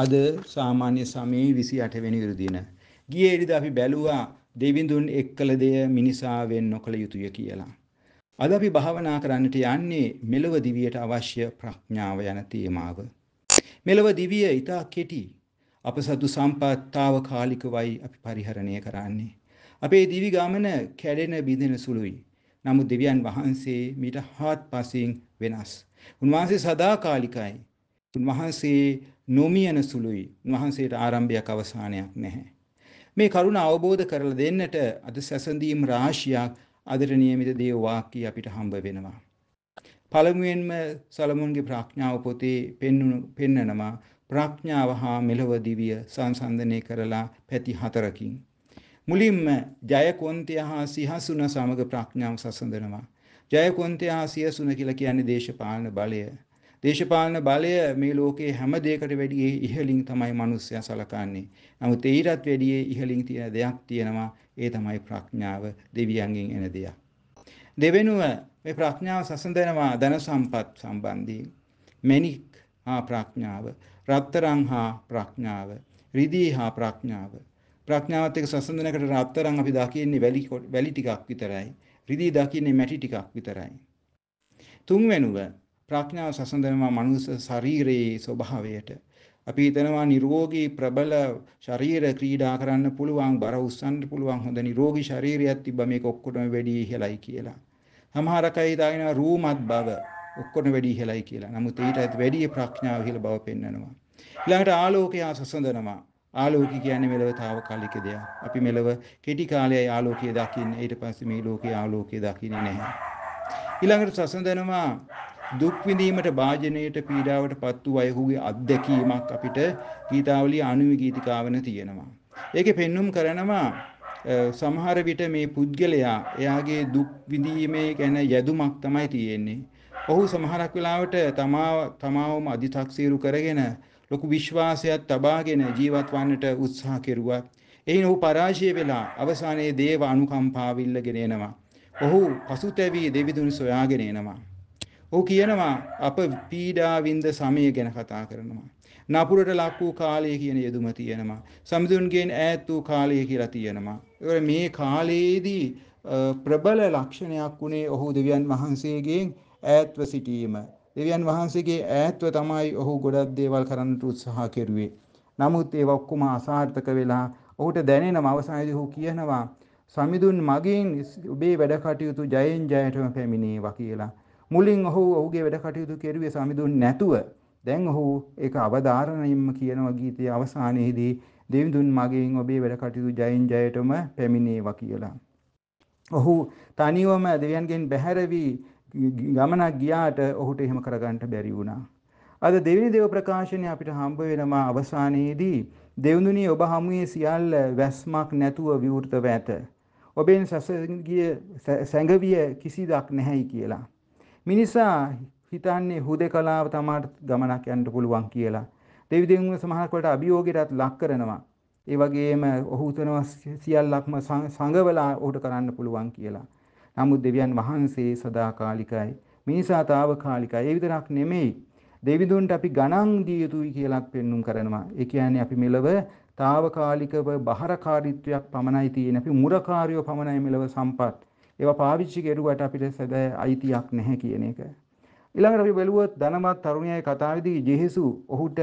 අද සාමාන්‍ය සමයේ 28 වෙනි ඉරිදින. ගියේ ඉරිදා අපි බැලුවා දෙවිඳුන් එක්කල දෙය මිනිසාවෙන් නොකළ යුතුය කියලා. අද අපි භාවනා කරන්නට යන්නේ මෙලව දිවියට අවශ්‍ය ප්‍රඥාව යන තේමාව. මෙලව දිවිය ඊට කෙටි අප සතු සම්පත්තාවකාලිකවයි අපි පරිහරණය කරන්නේ. අපේ දිවි ගමන කැඩෙන බිඳෙන සුළුයි. නමුත් දෙවියන් වහන්සේ මීට හාත් පසින් වෙනස්. උන්වහන්සේ සදාකාලිකයි. උන්වහන්සේ නොමියන සුළුයි. උන්වහන්සේට ආරම්භයක් අවසානයක් නැහැ. මේ කරුණ අවබෝධ කරලා දෙන්නට අද සැසඳීම් රාශියක් අදට નિયમિત දේව වාක්‍ය අපිට හම්බ වෙනවා. පළමුවෙන්ම සලමුන්ගේ ප්‍රඥාව පොතේ පෙන්වනවා ප්‍රඥාව හා මෙලව දිවිය සංසන්දනය කරලා පැති හතරකින්. මුලින්ම ජයකොන්තය හා සිහසුන සමග ප්‍රඥාව සසඳනවා. ජයකොන්තය හා සියසුන කියලා කියන්නේ දේශපාලන බලය. දේශපාලන බලය මේ ලෝකයේ හැම දෙයකට වැඩියේ ඉහළින් තමයි මිනිස්සයා සලකන්නේ. නමුත් ඊටත් වැඩියේ ඉහළින් තියෙන දෙයක් තියෙනවා. ඒ තමයි ප්‍රඥාව දෙවියන්ගෙන් එන දෙයක්. දෙවෙනුව මේ ප්‍රඥාව සසඳනවා ධන සම්පත් සම්බන්ධයෙන්. මෙනික් හා ප්‍රඥාව, රත්තරන් හා ප්‍රඥාව, රිදී හා ප්‍රඥාව. ප්‍රඥාවත් එක්ක සසඳනකට රත්තරන් අපි දකින්නේ වැලි වැලි ටිකක් විතරයි. රිදී දකින්නේ මැටි ටිකක් විතරයි. තුන්වෙනුව ප්‍රඥාව සසඳනවා මනුෂ්‍ය ශරීරයේ ස්වභාවයට. අපි හිතනවා නිරෝගී ප්‍රබල ශරීර ක්‍රීඩා කරන්න පුළුවන්, බර උස්සන්න පුළුවන්, හොඳ නිරෝගී ශරීරයක් තිබ්බා මේක ඔක්කොටම වැඩි ඉහළයි කියලා. සමහර කයි හිතාගෙන රූමත් බව ඔක්කොටම වැඩි ඉහළයි කියලා. නමුත් ඊටත් වැඩි ප්‍රඥාව ඉහළ බව පෙන්වනවා. ඊළඟට ආලෝකය සසඳනවා. ආලෝකය කියන්නේ මෙලවතාවකාලික දෙයක්. අපි මෙලව කෙටි කාලයයි ආලෝකය දකින්නේ. ඊට පස්සේ මේ ලෝකයේ ආලෝකය දකින්නේ නැහැ. ඊළඟට සසඳනවා දුක් විඳීමට වාජනයට පීඩාවට පත් වූ අයහුගේ අත්දැකීමක් අපිට ගීතාවලිය අනුවි ගීතිකාවන තියෙනවා. ඒකේ පෙන්눔 කරනවා සමහර විට මේ පුද්ගලයා එයාගේ දුක් විඳීමේ ගැන යදුමක් තමයි තියෙන්නේ. ඔහු සමහරක් වෙලාවට තමා තමාවම අධි탁සීරු කරගෙන ලොකු විශ්වාසයක් තබාගෙන ජීවත් වන්නට උත්සාහ කෙරුවත් එයින් ඔහු පරාජය වෙලා අවසානයේ දේව අනුකම්පාව ඉල්ලගෙන එනවා. ඔහු පසුතැවී දෙවිදුන් සොයාගෙන එනවා. ඔහු කියනවා අප පීඩාවින්ද සමය ගැන කතා කරනවා. නපුරට ලක් වූ කාලය කියන යෙදුම තියෙනවා. සමිඳුන්ගෙන් ඈත් වූ කාලය කියලා තියෙනවා. ඒවර මේ කාලයේදී ප්‍රබල ලක්ෂණයක් වුණේ ඔහු දෙවියන් වහන්සේගෙන් ඈත්ව සිටීම. දෙවියන් වහන්සේගේ ඈත්ව තමයි ඔහු ගොඩක් දේවල් කරන්නට උත්සාහ කෙරුවේ. නමුත් ඒ ඔක්කොම අසාර්ථක වෙලා ඔහුට දැනෙනම අවසානයේදී ඔහු කියනවා සමිඳුන් මගෙන් ඔබේ වැඩ කටයුතු ජයෙන් ජයටම පැමිණේවා කියලා. මුලින් ඔහු ඔහුගේ වැඩ කටයුතු කෙරුවේ සමිඳුන් නැතුව දැන් ඔහු ඒක අවධාරණයෙන්ම කියනවා ගීතයේ අවසානයේදී දෙවිඳුන් මගෙන් ඔබේ වැඩ කටයුතු ජයෙන් ජයටම පැමිණේවා කියලා. ඔහු තනිවම දෙවියන්ගෙන් බැහැර වී ගමනක් ගියාට ඔහුට එහෙම කරගන්න බැරි වුණා. අද දෙවෙනි දේව ප්‍රකාශනය අපිට හම්බ වෙනවා අවසානයේදී දෙවිඳුනි ඔබ හමුවේ සියල්ල වැස්මක් නැතුව විවෘතව ඇත. ඔබෙන් සැසගිය සැඟවිය කිසිදක් නැහැයි කියලා. මිනිසා හිතන්නේ හුදකලාව තමාට ගමනක් යන්න පුළුවන් කියලා. දෙවිදෙනුන් සමහරක් වලට අභියෝගයටත් ලක් කරනවා. ඒ වගේම ඔහු උතනවා සියල්ලක්ම සංගවලා ඔහුට කරන්න පුළුවන් කියලා. නමුත් දෙවියන් වහන්සේ සදාකාලිකයි. මිනිසා తాවකාලිකයි. ඒ විතරක් නෙමෙයි. දෙවිඳුන්ට අපි ගණන් දිය යුතුයි කියලාත් පෙන්눔 කරනවා. ඒ කියන්නේ අපි මෙලව తాවකාලිකව බහරකාරීත්වයක් පමණයි තියෙන. අපි මුරකාරයෝ පමණයි මෙලව සම්පත්. ඒවා පාවිච්චි කෙරුවට අපිට සැබෑ අයිතියක් නැහැ කියන එක. ඊළඟට අපි බලුවොත් ධනවත් තරුණයයි කතාවේදී ජෙහෙසු ඔහුට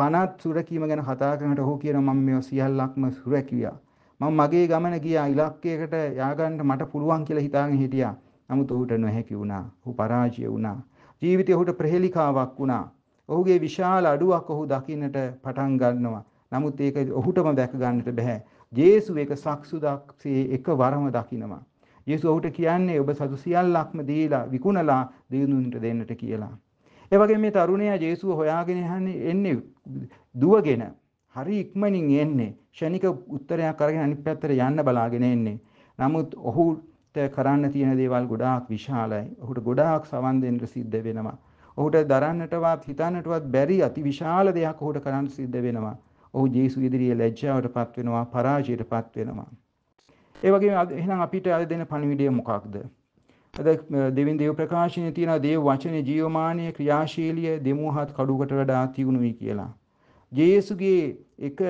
පනත් සුරකීම ගැන කතා කරනකොට ඔහු කියනවා මම මේවා සියල්ලක්ම සුරකියා. මම මගේ ගමන ගියා ඉලක්කයකට ය아가න්න මට පුළුවන් කියලා හිතාගෙන හිටියා. නමුත් ඔහුට නොහැකි වුණා. ඔහු පරාජය වුණා. ජීවිතේ ඔහුට ප්‍රහෙලිකාවක් වුණා. ඔහුගේ විශාල අඩුවක් ඔහු දකින්නට පටන් ගන්නවා. නමුත් ඒක ඔහුටම දැක ගන්නට බෑ. ජේසු එක සක්සුදක්සේ එකවරම දකිනවා. යේසුස් ඔහුට කියන්නේ ඔබ සතු සියල්ලක්ම දීලා විකුණලා දිනුනුන්ට දෙන්නට කියලා. ඒ වගේ මේ තරුණයා ජේසුව හොයාගෙන එන්නේ දුවගෙන හරි ඉක්මනින් එන්නේ ෂණික උත්තරයක් අරගෙන අනිත් පැත්තට යන්න බලාගෙන එන්නේ. නමුත් ඔහුට කරන්න තියෙන දේවල් ගොඩාක් විශාලයි. ඔහුට ගොඩාක් සවන් දෙන්න සිද්ධ වෙනවා. ඔහුට දරන්නටවත් හිතන්නටවත් බැරි අතිවිශාල දෙයක් ඔහුට කරන්න සිද්ධ වෙනවා. ඔහු ජේසුස් ඉදිරියේ ලැජ්ජාවටපත් වෙනවා, පරාජයටපත් වෙනවා. ඒ වගේ එහෙනම් අපිට අද දෙන පණිවිඩය මොකක්ද? අද දෙවියන් දේව ප්‍රකාශනයේ තියෙන දේව වචනේ ජීවමානීය ක්‍රියාශීලී දෙමෝහත් කඩුකට වඩා තියුණුයි කියලා. ජේසුගේ එක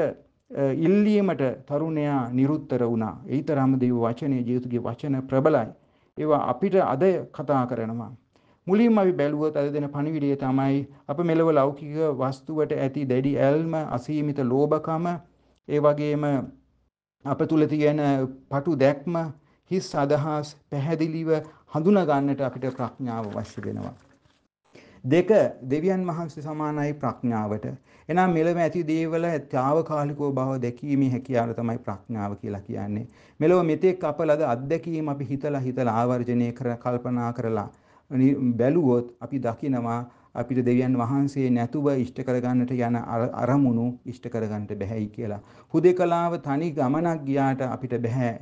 ඉල්ලීමට තරුණයා නිරුත්තර වුණා. ඒතරම් දේව වචනේ ජේසුගේ වචන ප්‍රබලයි. ඒවා අපිට අද කතා කරනවා. මුලින්ම අපි බැලුවොත් අද දෙන පණිවිඩය තමයි අප මෙලව ලෞකික වස්තුවට ඇති දැඩි ඇල්ම, අසීමිත ලෝභකම, ඒ වගේම අප තුළ තියෙන පටු දැක්ම හිස් අදහස් පැහැදිලිව හඳුනගන්නට අපිට ප්‍රඥාව අවශ්‍ය වෙනවා. දෙක දෙවියන් වහන්සේ සමානයි ප්‍රඥාවට. එනම් මෙලොව ඇති දේවල ත්‍යාවකාලිකව බව දැකීමේ හැකියාව තමයි ප්‍රඥාව කියලා කියන්නේ. මෙලොව මෙතෙක් අප ලද අත්දැකීම් අපි හිතලා හිතලා ආවර්ජනය කර කල්පනා කරලා බැලුවොත් අපි දකිනවා අපිට දෙවියන් වහන්සේ නැතුව ඉෂ්ට කරගන්නට යන අරමුණු ඉෂ්ට කරගන්නට බැහැයි කියලා. හුදේකලාව තනි ගමනක් ගියාට අපිට බෑ.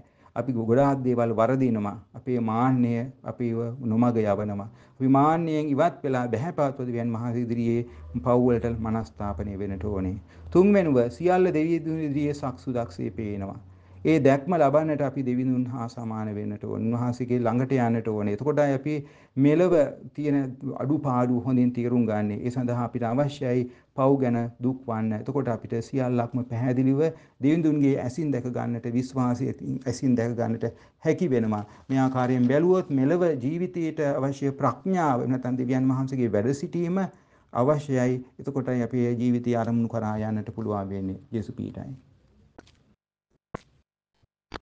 අපි ගොඩාක් දේවල් වරදිනවා. අපේ මාන්නය අපිව නොමග යවනවා. අපි මාන්නයෙන් ඉවත් වෙලා බහැපවත්ව දෙවියන් වහන්සේ ඉදිරියේ පව් වලට මනස්ථාපනය වෙන්නට ඕනේ. තුන්වෙනුව සියල්ල දෙවියන් ඉදිරියේ සක්සුදක්සේ පේනවා. ඒ දැක්ම ලබන්නට අපි දෙවිඳුන් හා සමාන වෙන්නට ඕන. උන්වහන්සේගේ ළඟට යන්නට ඕනේ. එතකොටයි අපි මෙලව තියෙන අඩුපාඩු හොඳින් තීරුම් ගන්නෙ. ඒ සඳහා අපිට අවශ්‍යයි පව් ගැන දුක් වන්න. එතකොට අපිට සියල්ලක්ම පැහැදිලිව දෙවිඳුන්ගේ ඇසින් දැක ගන්නට විශ්වාසය ඇසින් දැක ගන්නට හැකි වෙනවා. මේ ආකාරයෙන් බැලුවොත් මෙලව ජීවිතයට අවශ්‍ය ප්‍රඥාව නැත්නම් දෙවියන් වහන්සේගේ වැඩ සිටීම අවශ්‍යයි. එතකොටයි අපේ ජීවිතය ආරමුණු කරා යන්නට පුළුවන් වෙන්නේ. යේසු පීඨයි.